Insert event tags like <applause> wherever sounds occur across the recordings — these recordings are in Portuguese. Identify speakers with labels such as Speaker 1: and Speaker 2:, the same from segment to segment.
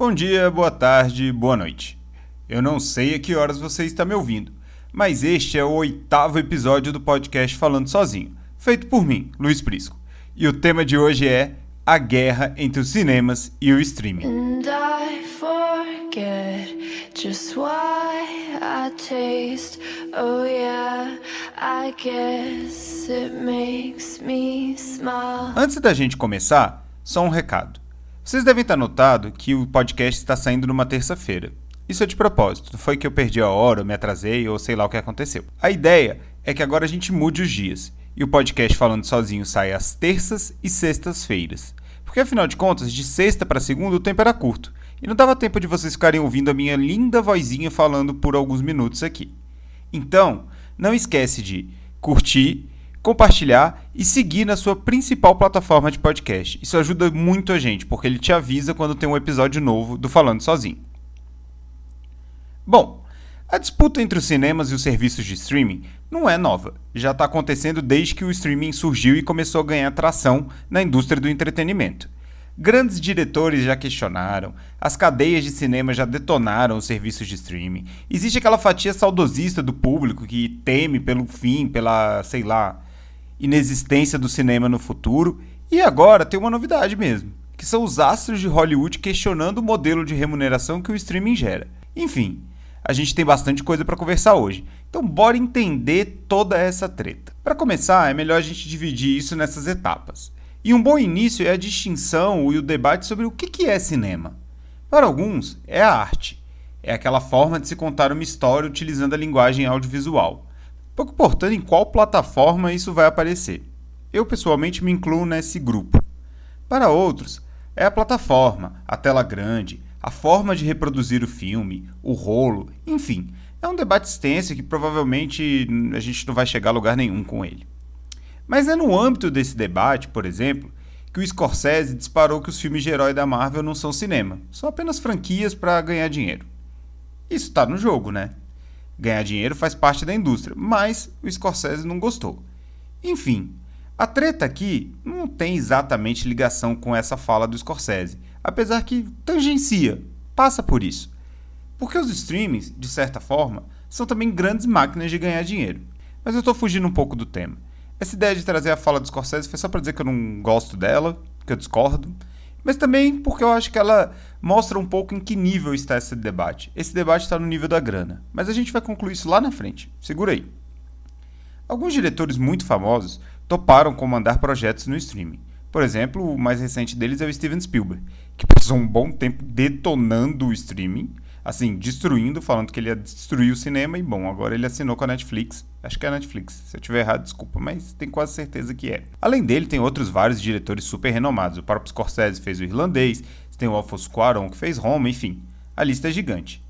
Speaker 1: Bom dia, boa tarde, boa noite. Eu não sei a que horas você está me ouvindo, mas este é o oitavo episódio do podcast Falando Sozinho, feito por mim, Luiz Prisco. E o tema de hoje é a guerra entre os cinemas e o streaming. Oh, Antes da gente começar, só um recado. Vocês devem ter notado que o podcast está saindo numa terça-feira. Isso é de propósito, não foi que eu perdi a hora, ou me atrasei ou sei lá o que aconteceu. A ideia é que agora a gente mude os dias e o podcast Falando Sozinho sai às terças e sextas-feiras. Porque afinal de contas, de sexta para segunda o tempo era curto e não dava tempo de vocês ficarem ouvindo a minha linda vozinha falando por alguns minutos aqui. Então, não esquece de curtir compartilhar e seguir na sua principal plataforma de podcast. Isso ajuda muito a gente, porque ele te avisa quando tem um episódio novo do Falando Sozinho. Bom, a disputa entre os cinemas e os serviços de streaming não é nova. Já está acontecendo desde que o streaming surgiu e começou a ganhar tração na indústria do entretenimento. Grandes diretores já questionaram, as cadeias de cinema já detonaram os serviços de streaming. Existe aquela fatia saudosista do público que teme pelo fim, pela, sei lá, inexistência do cinema no futuro e agora tem uma novidade mesmo, que são os astros de Hollywood questionando o modelo de remuneração que o streaming gera. Enfim, a gente tem bastante coisa para conversar hoje. Então bora entender toda essa treta. Para começar, é melhor a gente dividir isso nessas etapas. E um bom início é a distinção e o debate sobre o que é cinema. Para alguns, é a arte. É aquela forma de se contar uma história utilizando a linguagem audiovisual pouco importando em qual plataforma isso vai aparecer. Eu pessoalmente me incluo nesse grupo. Para outros, é a plataforma, a tela grande, a forma de reproduzir o filme, o rolo, enfim, é um debate extenso que provavelmente a gente não vai chegar a lugar nenhum com ele. Mas é no âmbito desse debate, por exemplo, que o Scorsese disparou que os filmes de herói da Marvel não são cinema, são apenas franquias para ganhar dinheiro. Isso está no jogo, né? Ganhar dinheiro faz parte da indústria, mas o Scorsese não gostou. Enfim, a treta aqui não tem exatamente ligação com essa fala do Scorsese, apesar que tangencia, passa por isso. Porque os streamings, de certa forma, são também grandes máquinas de ganhar dinheiro. Mas eu estou fugindo um pouco do tema. Essa ideia de trazer a fala do Scorsese foi só para dizer que eu não gosto dela, que eu discordo, mas também porque eu acho que ela mostra um pouco em que nível está esse debate. Esse debate está no nível da grana, mas a gente vai concluir isso lá na frente. Segura aí. Alguns diretores muito famosos toparam comandar projetos no streaming. Por exemplo, o mais recente deles é o Steven Spielberg, que passou um bom tempo detonando o streaming assim, destruindo, falando que ele ia destruir o cinema, e bom, agora ele assinou com a Netflix. Acho que é a Netflix, se eu tiver errado, desculpa, mas tenho quase certeza que é. Além dele, tem outros vários diretores super renomados. O próprio Scorsese fez o Irlandês, tem o Alfonso Cuarón que fez Roma, enfim, a lista é gigante.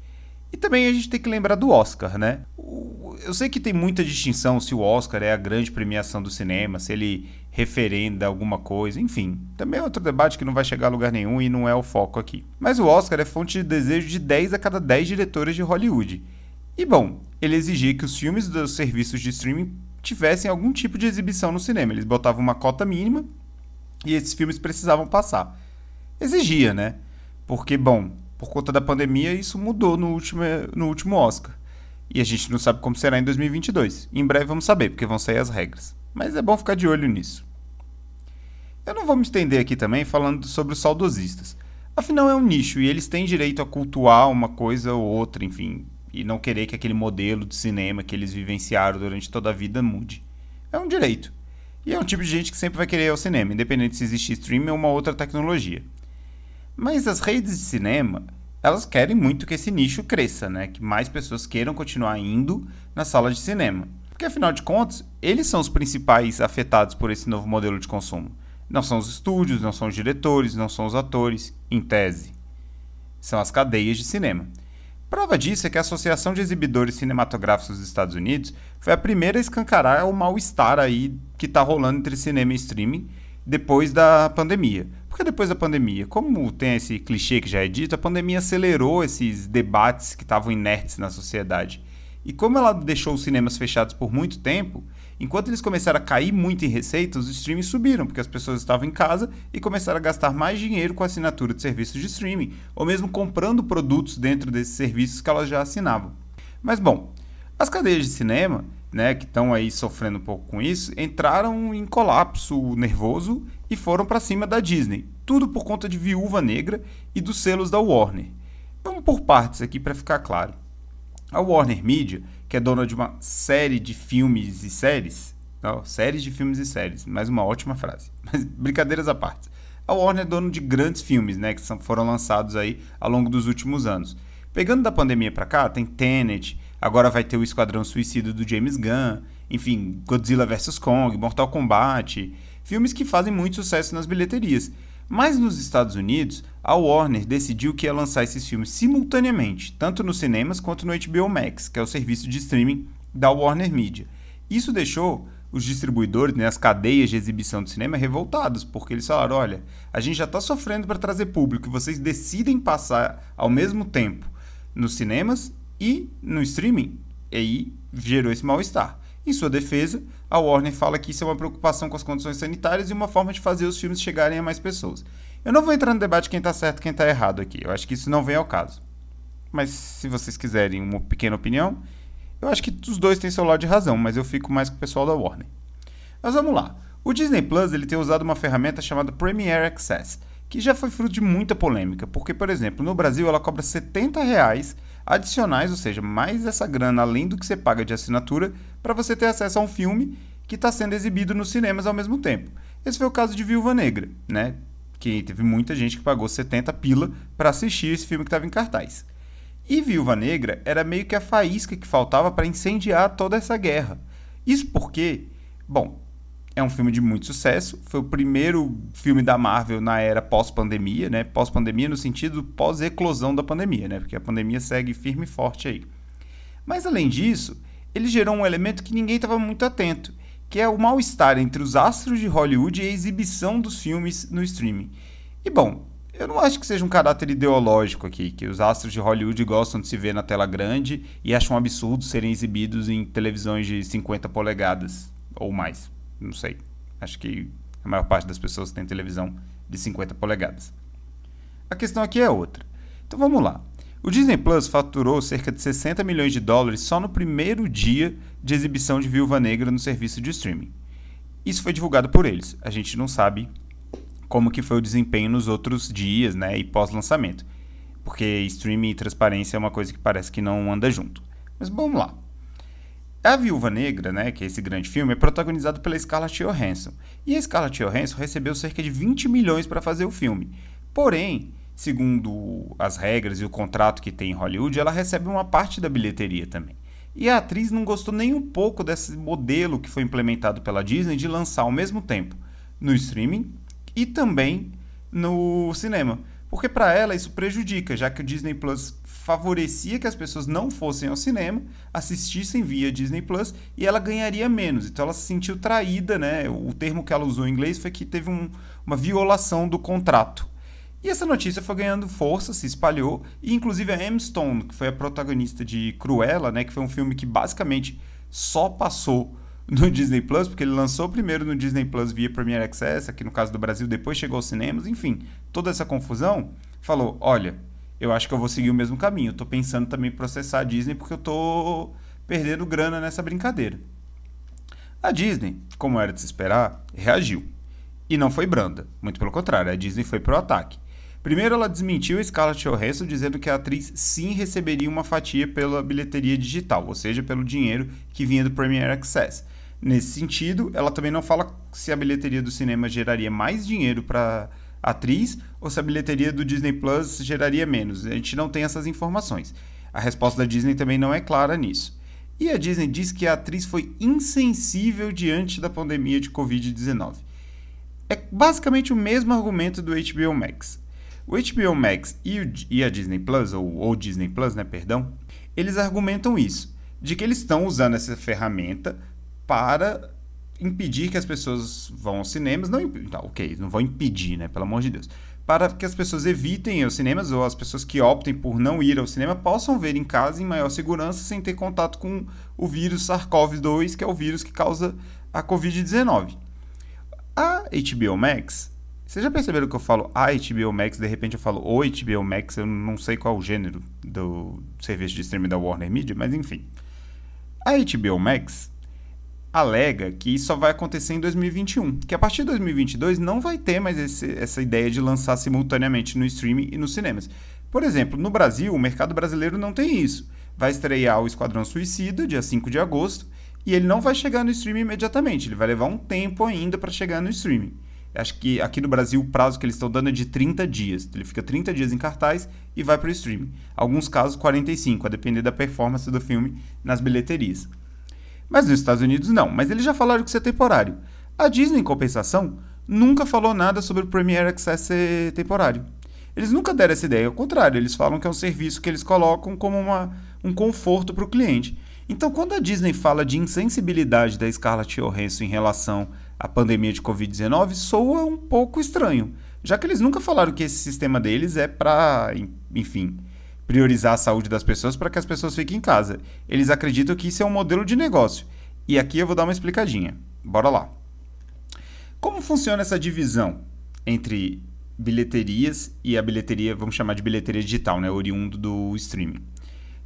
Speaker 1: E também a gente tem que lembrar do Oscar, né? Eu sei que tem muita distinção se o Oscar é a grande premiação do cinema, se ele referenda alguma coisa, enfim. Também é outro debate que não vai chegar a lugar nenhum e não é o foco aqui. Mas o Oscar é fonte de desejo de 10 a cada 10 diretores de Hollywood. E bom, ele exigia que os filmes dos serviços de streaming tivessem algum tipo de exibição no cinema. Eles botavam uma cota mínima e esses filmes precisavam passar. Exigia, né? Porque, bom, por conta da pandemia, isso mudou no último, eh, no último Oscar. E a gente não sabe como será em 2022. Em breve vamos saber, porque vão sair as regras. Mas é bom ficar de olho nisso. Eu não vou me estender aqui também falando sobre os saudosistas. Afinal, é um nicho e eles têm direito a cultuar uma coisa ou outra, enfim, e não querer que aquele modelo de cinema que eles vivenciaram durante toda a vida mude. É um direito. E é um tipo de gente que sempre vai querer ir ao cinema, independente se existe streaming ou uma outra tecnologia. Mas as redes de cinema, elas querem muito que esse nicho cresça, né? Que mais pessoas queiram continuar indo na sala de cinema. Porque afinal de contas, eles são os principais afetados por esse novo modelo de consumo. Não são os estúdios, não são os diretores, não são os atores, em tese. São as cadeias de cinema. Prova disso é que a Associação de Exibidores Cinematográficos dos Estados Unidos foi a primeira a escancarar o mal-estar aí que está rolando entre cinema e streaming depois da pandemia. Porque depois da pandemia, como tem esse clichê que já é dito, a pandemia acelerou esses debates que estavam inertes na sociedade. E como ela deixou os cinemas fechados por muito tempo, enquanto eles começaram a cair muito em receita, os streams subiram, porque as pessoas estavam em casa e começaram a gastar mais dinheiro com assinatura de serviços de streaming, ou mesmo comprando produtos dentro desses serviços que elas já assinavam. Mas bom, as cadeias de cinema né, que estão aí sofrendo um pouco com isso, entraram em colapso nervoso e foram para cima da Disney. Tudo por conta de Viúva Negra e dos selos da Warner. Vamos por partes aqui para ficar claro. A Warner Media, que é dona de uma série de filmes e séries, não, séries de filmes e séries, mais uma ótima frase. <laughs> Mas brincadeiras à parte. A Warner é dona de grandes filmes, né, que foram lançados aí ao longo dos últimos anos. Pegando da pandemia para cá, tem Tenet, agora vai ter o Esquadrão Suicida do James Gunn, enfim, Godzilla vs Kong, Mortal Kombat, filmes que fazem muito sucesso nas bilheterias. Mas nos Estados Unidos, a Warner decidiu que ia lançar esses filmes simultaneamente, tanto nos cinemas quanto no HBO Max, que é o serviço de streaming da Warner Media. Isso deixou os distribuidores, né, as cadeias de exibição do cinema revoltados, porque eles falaram: olha, a gente já está sofrendo para trazer público e vocês decidem passar ao mesmo tempo nos cinemas e no streaming, aí gerou esse mal-estar. Em sua defesa, a Warner fala que isso é uma preocupação com as condições sanitárias e uma forma de fazer os filmes chegarem a mais pessoas. Eu não vou entrar no debate quem está certo e quem está errado aqui, eu acho que isso não vem ao caso. Mas se vocês quiserem uma pequena opinião, eu acho que os dois têm seu lado de razão, mas eu fico mais com o pessoal da Warner. Mas vamos lá. O Disney Plus ele tem usado uma ferramenta chamada Premiere Access, que já foi fruto de muita polêmica, porque, por exemplo, no Brasil ela cobra R$ 70 adicionais, ou seja, mais essa grana além do que você paga de assinatura, para você ter acesso a um filme que está sendo exibido nos cinemas ao mesmo tempo. Esse foi o caso de Viúva Negra, né? Que teve muita gente que pagou 70 pila para assistir esse filme que estava em cartaz. E Viúva Negra era meio que a faísca que faltava para incendiar toda essa guerra. Isso porque, bom, é um filme de muito sucesso. Foi o primeiro filme da Marvel na era pós-pandemia, né? Pós-pandemia no sentido pós-eclosão da pandemia, né? Porque a pandemia segue firme e forte aí. Mas além disso, ele gerou um elemento que ninguém estava muito atento, que é o mal-estar entre os astros de Hollywood e a exibição dos filmes no streaming. E bom, eu não acho que seja um caráter ideológico aqui, que os astros de Hollywood gostam de se ver na tela grande e acham um absurdo serem exibidos em televisões de 50 polegadas ou mais. Não sei. Acho que a maior parte das pessoas tem televisão de 50 polegadas. A questão aqui é outra. Então vamos lá. O Disney Plus faturou cerca de 60 milhões de dólares só no primeiro dia de exibição de Viúva Negra no serviço de streaming. Isso foi divulgado por eles. A gente não sabe como que foi o desempenho nos outros dias, né, e pós-lançamento. Porque streaming e transparência é uma coisa que parece que não anda junto. Mas vamos lá. A Viúva Negra, né, que é esse grande filme, é protagonizado pela Scarlett Johansson. E a Scarlett Johansson recebeu cerca de 20 milhões para fazer o filme. Porém, segundo as regras e o contrato que tem em Hollywood, ela recebe uma parte da bilheteria também. E a atriz não gostou nem um pouco desse modelo que foi implementado pela Disney de lançar ao mesmo tempo no streaming e também no cinema. Porque para ela isso prejudica, já que o Disney Plus favorecia que as pessoas não fossem ao cinema, assistissem via Disney Plus e ela ganharia menos. Então ela se sentiu traída, né? O termo que ela usou em inglês foi que teve um, uma violação do contrato. E essa notícia foi ganhando força, se espalhou, e inclusive a Emma Stone, que foi a protagonista de Cruella, né, que foi um filme que basicamente só passou no <laughs> Disney Plus, porque ele lançou primeiro no Disney Plus via Premiere Access, aqui no caso do Brasil, depois chegou aos cinemas, enfim, toda essa confusão, falou: olha, eu acho que eu vou seguir o mesmo caminho. Eu tô pensando também em processar a Disney porque eu tô perdendo grana nessa brincadeira. A Disney, como era de se esperar, reagiu. E não foi branda, muito pelo contrário, a Disney foi pro ataque. Primeiro, ela desmentiu Scarlett Johansson dizendo que a atriz sim receberia uma fatia pela bilheteria digital, ou seja, pelo dinheiro que vinha do Premier Access. Nesse sentido, ela também não fala se a bilheteria do cinema geraria mais dinheiro para atriz ou se a bilheteria do Disney Plus geraria menos. A gente não tem essas informações. A resposta da Disney também não é clara nisso. E a Disney diz que a atriz foi insensível diante da pandemia de Covid-19. É basicamente o mesmo argumento do HBO Max. O HBO Max e, o, e a Disney Plus, ou Disney Plus, né, perdão, eles argumentam isso, de que eles estão usando essa ferramenta para impedir que as pessoas vão aos cinemas, não, tá, ok, não vão impedir, né, pelo amor de Deus, para que as pessoas evitem os cinemas ou as pessoas que optem por não ir ao cinema possam ver em casa em maior segurança sem ter contato com o vírus SARS-CoV-2, que é o vírus que causa a COVID-19. A HBO Max, vocês já perceberam que eu falo a HBO Max, de repente eu falo o HBO Max, eu não sei qual o gênero do serviço de streaming da Warner Media, mas enfim. A HBO Max alega que isso só vai acontecer em 2021, que a partir de 2022 não vai ter mais esse, essa ideia de lançar simultaneamente no streaming e nos cinemas. Por exemplo, no Brasil, o mercado brasileiro não tem isso. Vai estrear o Esquadrão Suicida, dia 5 de agosto, e ele não vai chegar no streaming imediatamente, ele vai levar um tempo ainda para chegar no streaming. Acho que aqui no Brasil o prazo que eles estão dando é de 30 dias. Ele fica 30 dias em cartaz e vai para o streaming. Alguns casos, 45, a depender da performance do filme nas bilheterias. Mas nos Estados Unidos não, mas eles já falaram que isso é temporário. A Disney, em compensação, nunca falou nada sobre o Premiere Access ser temporário. Eles nunca deram essa ideia, ao contrário, eles falam que é um serviço que eles colocam como uma, um conforto para o cliente. Então, quando a Disney fala de insensibilidade da Scarlett Johansson em relação à pandemia de Covid-19, soa um pouco estranho, já que eles nunca falaram que esse sistema deles é para, enfim, priorizar a saúde das pessoas para que as pessoas fiquem em casa. Eles acreditam que isso é um modelo de negócio. E aqui eu vou dar uma explicadinha. Bora lá. Como funciona essa divisão entre bilheterias e a bilheteria, vamos chamar de bilheteria digital, né, oriundo do streaming?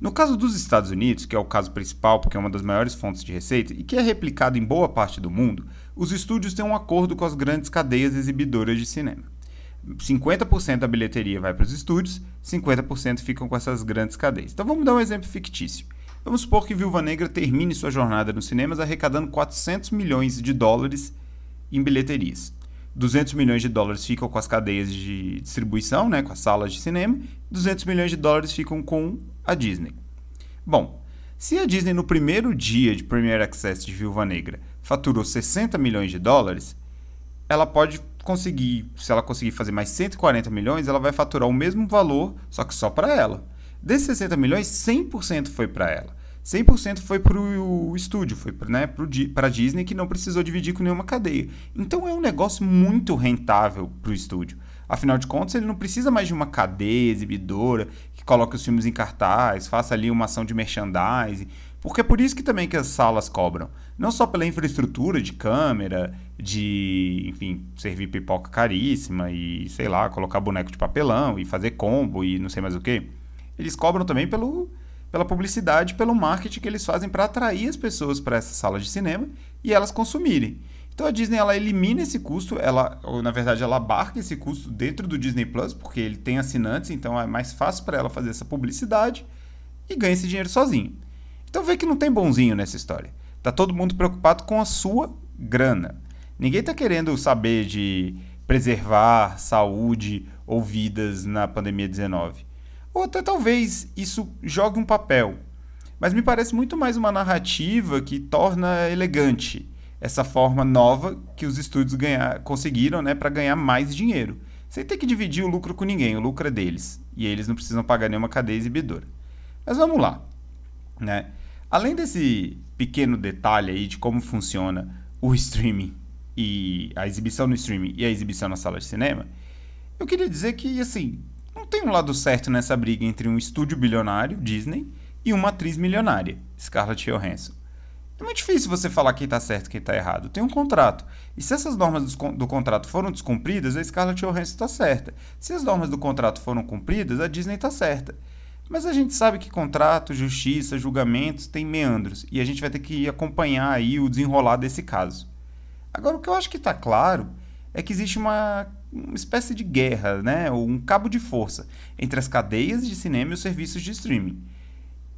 Speaker 1: No caso dos Estados Unidos, que é o caso principal porque é uma das maiores fontes de receita e que é replicado em boa parte do mundo, os estúdios têm um acordo com as grandes cadeias exibidoras de cinema. 50% da bilheteria vai para os estúdios, 50% ficam com essas grandes cadeias. Então vamos dar um exemplo fictício. Vamos supor que Viúva Negra termine sua jornada nos cinemas arrecadando 400 milhões de dólares em bilheterias. 200 milhões de dólares ficam com as cadeias de distribuição, né, com as salas de cinema, 200 milhões de dólares ficam com a Disney. Bom, se a Disney no primeiro dia de Premier Access de Viúva Negra faturou 60 milhões de dólares, ela pode conseguir, se ela conseguir fazer mais 140 milhões, ela vai faturar o mesmo valor, só que só para ela. Desses 60 milhões, 100% foi para ela. 100% foi para o estúdio, foi para né, a Disney, que não precisou dividir com nenhuma cadeia. Então é um negócio muito rentável para o estúdio. Afinal de contas, ele não precisa mais de uma cadeia exibidora que coloque os filmes em cartaz, faça ali uma ação de merchandising. Porque é por isso que também que as salas cobram. Não só pela infraestrutura de câmera, de, enfim, servir pipoca caríssima e, sei lá, colocar boneco de papelão e fazer combo e não sei mais o que. Eles cobram também pelo, pela publicidade, pelo marketing que eles fazem para atrair as pessoas para essa sala de cinema e elas consumirem. Então a Disney ela elimina esse custo, ela, ou na verdade ela abarca esse custo dentro do Disney Plus, porque ele tem assinantes, então é mais fácil para ela fazer essa publicidade e ganha esse dinheiro sozinho. Então vê que não tem bonzinho nessa história. Tá todo mundo preocupado com a sua grana. Ninguém tá querendo saber de preservar saúde ou vidas na pandemia 19. Ou até talvez isso jogue um papel. Mas me parece muito mais uma narrativa que torna elegante essa forma nova que os estúdios ganhar, conseguiram né, para ganhar mais dinheiro, sem ter que dividir o lucro com ninguém, o lucro é deles, e eles não precisam pagar nenhuma cadeia exibidora. Mas vamos lá. Né? Além desse pequeno detalhe aí de como funciona o <laughs> streaming e a exibição no streaming e a exibição na sala de cinema, eu queria dizer que, assim, não tem um lado certo nessa briga entre um estúdio bilionário, Disney, e uma atriz milionária, Scarlett Johansson. É muito difícil você falar quem está certo e quem está errado. Tem um contrato. E se essas normas do, do contrato foram descumpridas, a Scarlett Johansson está certa. Se as normas do contrato foram cumpridas, a Disney está certa. Mas a gente sabe que contrato, justiça, julgamentos têm meandros e a gente vai ter que acompanhar aí o desenrolar desse caso. Agora, o que eu acho que está claro é que existe uma, uma espécie de guerra, né, ou um cabo de força entre as cadeias de cinema e os serviços de streaming.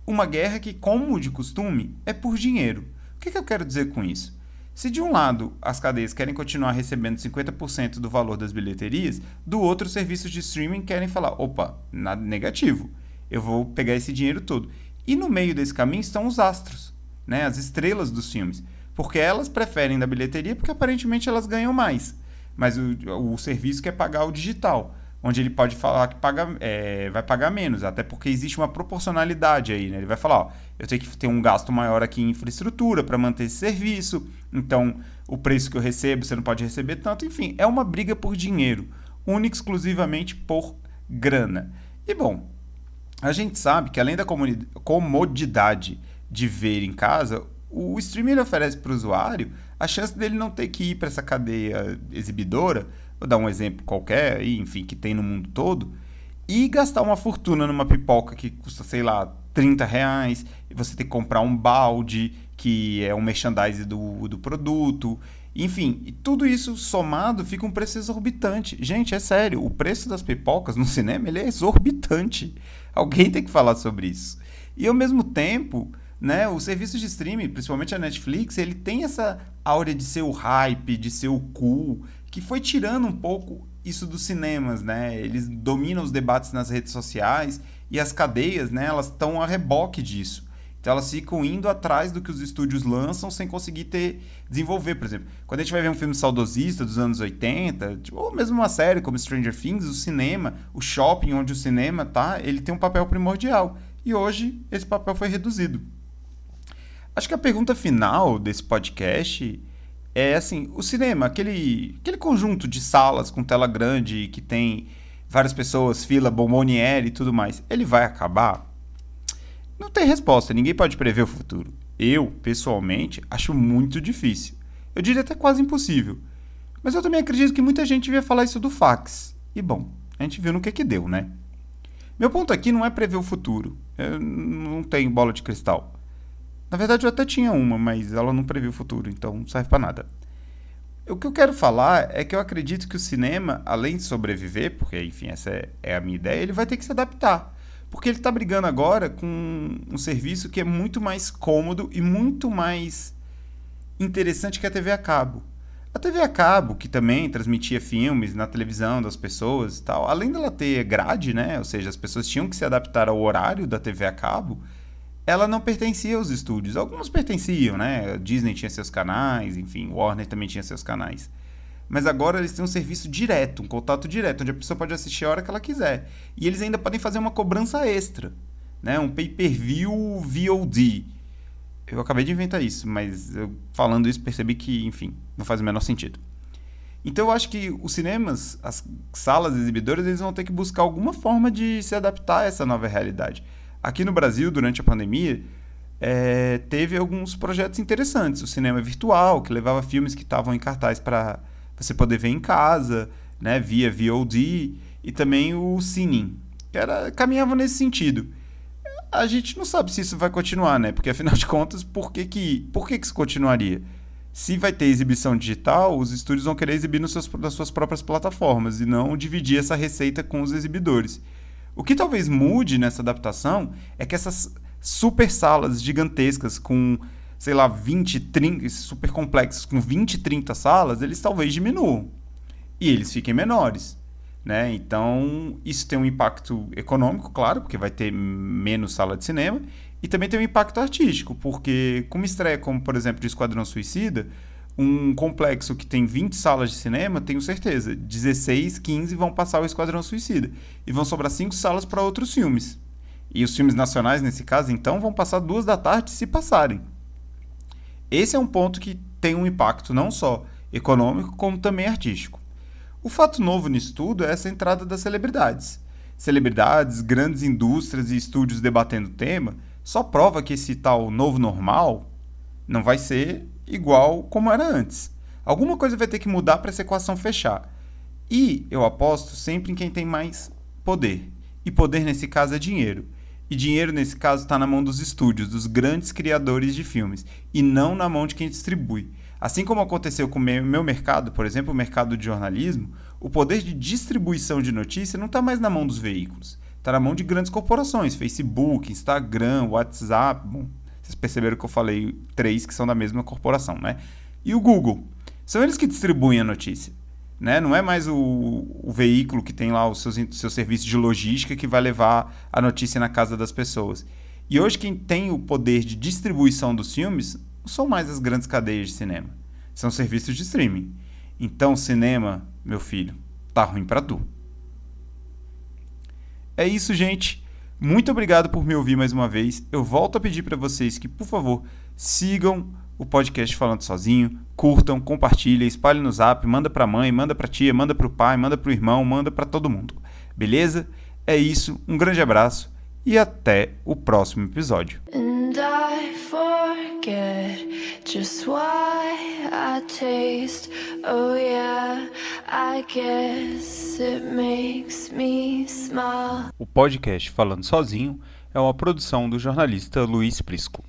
Speaker 1: Uma guerra que, como de costume, é por dinheiro. O que, que eu quero dizer com isso? Se de um lado as cadeias querem continuar recebendo 50% do valor das bilheterias, do outro os serviços de streaming querem falar, opa, nada negativo eu vou pegar esse dinheiro todo. E no meio desse caminho estão os astros, né? As estrelas dos filmes. Porque elas preferem da bilheteria porque aparentemente elas ganham mais. Mas o, o serviço quer pagar o digital, onde ele pode falar que paga, é, vai pagar menos, até porque existe uma proporcionalidade aí, né? Ele vai falar, ó, eu tenho que ter um gasto maior aqui em infraestrutura para manter esse serviço, então o preço que eu recebo você não pode receber tanto, enfim, é uma briga por dinheiro, única exclusivamente por grana. E bom, a gente sabe que além da comodidade de ver em casa, o streaming oferece para o usuário a chance dele não ter que ir para essa cadeia exibidora, vou dar um exemplo qualquer, enfim, que tem no mundo todo, e gastar uma fortuna numa pipoca que custa, sei lá, 30 reais, e você tem que comprar um balde, que é um merchandise do, do produto, enfim, e tudo isso somado fica um preço exorbitante. Gente, é sério, o preço das pipocas no <laughs> cinema ele é exorbitante. Alguém tem que falar sobre isso. E ao mesmo tempo, né, o serviço de streaming, principalmente a Netflix, ele tem essa áurea de ser o hype, de ser o cool, que foi tirando um pouco isso dos cinemas, né? Eles dominam os debates nas redes sociais e as cadeias, né, elas estão a reboque disso. Então elas ficam indo atrás do que os estúdios lançam sem conseguir ter desenvolver, por exemplo. Quando a gente vai ver um filme saudosista dos anos 80, tipo, ou mesmo uma série como Stranger Things, o cinema, o shopping onde o cinema tá, ele tem um papel primordial. E hoje esse papel foi reduzido. Acho que a pergunta final desse podcast é assim, o cinema, aquele, aquele conjunto de salas com tela grande que tem várias pessoas, fila, bomboniere e tudo mais, ele vai acabar? Não tem resposta, ninguém pode prever o futuro. Eu, pessoalmente, acho muito difícil. Eu diria até quase impossível. Mas eu também acredito que muita gente ia falar isso do fax. E bom, a gente viu no que que deu, né? Meu ponto aqui não é prever o futuro. Eu não tenho bola de cristal. Na verdade, eu até tinha uma, mas ela não previu o futuro, então não serve para nada. O que eu quero falar é que eu acredito que o cinema, além de sobreviver, porque enfim, essa é a minha ideia, ele vai ter que se adaptar. Porque ele está brigando agora com um serviço que é muito mais cômodo e muito mais interessante que a TV a cabo. A TV a cabo, que também transmitia filmes na televisão das pessoas e tal, além dela ter grade, né? Ou seja, as pessoas tinham que se adaptar ao horário da TV a cabo, ela não pertencia aos estúdios. Alguns pertenciam, né? A Disney tinha seus canais, enfim, Warner também tinha seus canais. Mas agora eles têm um serviço direto, um contato direto, onde a pessoa pode assistir a hora que ela quiser. E eles ainda podem fazer uma cobrança extra, né? Um pay-per-view VOD. Eu acabei de inventar isso, mas eu, falando isso percebi que, enfim, não faz o menor sentido. Então eu acho que os cinemas, as salas exibidoras, eles vão ter que buscar alguma forma de se adaptar a essa nova realidade. Aqui no Brasil, durante a pandemia, é, teve alguns projetos interessantes. O cinema virtual, que levava filmes que estavam em cartaz para você poder ver em casa, né, via VOD, e também o Sinin, que era, caminhava nesse sentido. A gente não sabe se isso vai continuar, né? Porque afinal de contas, por que que, por que, que isso continuaria? Se vai ter exibição digital, os estúdios vão querer exibir nos seus, nas suas próprias plataformas e não dividir essa receita com os exibidores. O que talvez mude nessa adaptação é que essas super salas gigantescas com sei lá, 20, 30, super complexos com 20, 30 salas, eles talvez diminuam e eles fiquem menores. Né? Então, isso tem um impacto econômico, claro, porque vai ter menos sala de cinema, e também tem um impacto artístico, porque com uma estreia como, por exemplo, de Esquadrão Suicida, um complexo que tem 20 salas de cinema, tenho certeza, 16, 15 vão passar o Esquadrão Suicida, e vão sobrar 5 salas para outros filmes. E os filmes nacionais, nesse caso, então, vão passar duas da tarde se passarem. Esse é um ponto que tem um impacto não só econômico, como também artístico. O fato novo nisso tudo é essa entrada das celebridades. Celebridades, grandes indústrias e estúdios debatendo o tema só prova que esse tal novo normal não vai ser igual como era antes. Alguma coisa vai ter que mudar para essa equação fechar. E eu aposto sempre em quem tem mais poder. E poder nesse caso é dinheiro. E dinheiro, nesse caso, está na mão dos estúdios, dos grandes criadores de filmes, e não na mão de quem distribui. Assim como aconteceu com o meu mercado, por exemplo, o mercado de jornalismo, o poder de distribuição de notícia não está mais na mão dos veículos, está na mão de grandes corporações, Facebook, Instagram, WhatsApp. Bom, vocês perceberam que eu falei três que são da mesma corporação, né? E o Google. São eles que distribuem a notícia. Né? Não é mais o, o veículo que tem lá o seu, seu serviço de logística que vai levar a notícia na casa das pessoas. E hoje quem tem o poder de distribuição dos filmes não são mais as grandes cadeias de cinema. São serviços de streaming. Então, cinema, meu filho, tá ruim para tu. É isso, gente. Muito obrigado por me ouvir mais uma vez. Eu volto a pedir para vocês que, por favor, sigam o podcast Falando Sozinho. Curtam, compartilhem, espalhem no zap, manda pra mãe, manda pra tia, manda pro pai, manda pro irmão, manda pra todo mundo. Beleza? É isso, um grande abraço e até o próximo episódio. just why I taste. Oh, yeah, I guess it makes me smile. O podcast Falando Sozinho é uma produção do jornalista Luiz Prisco.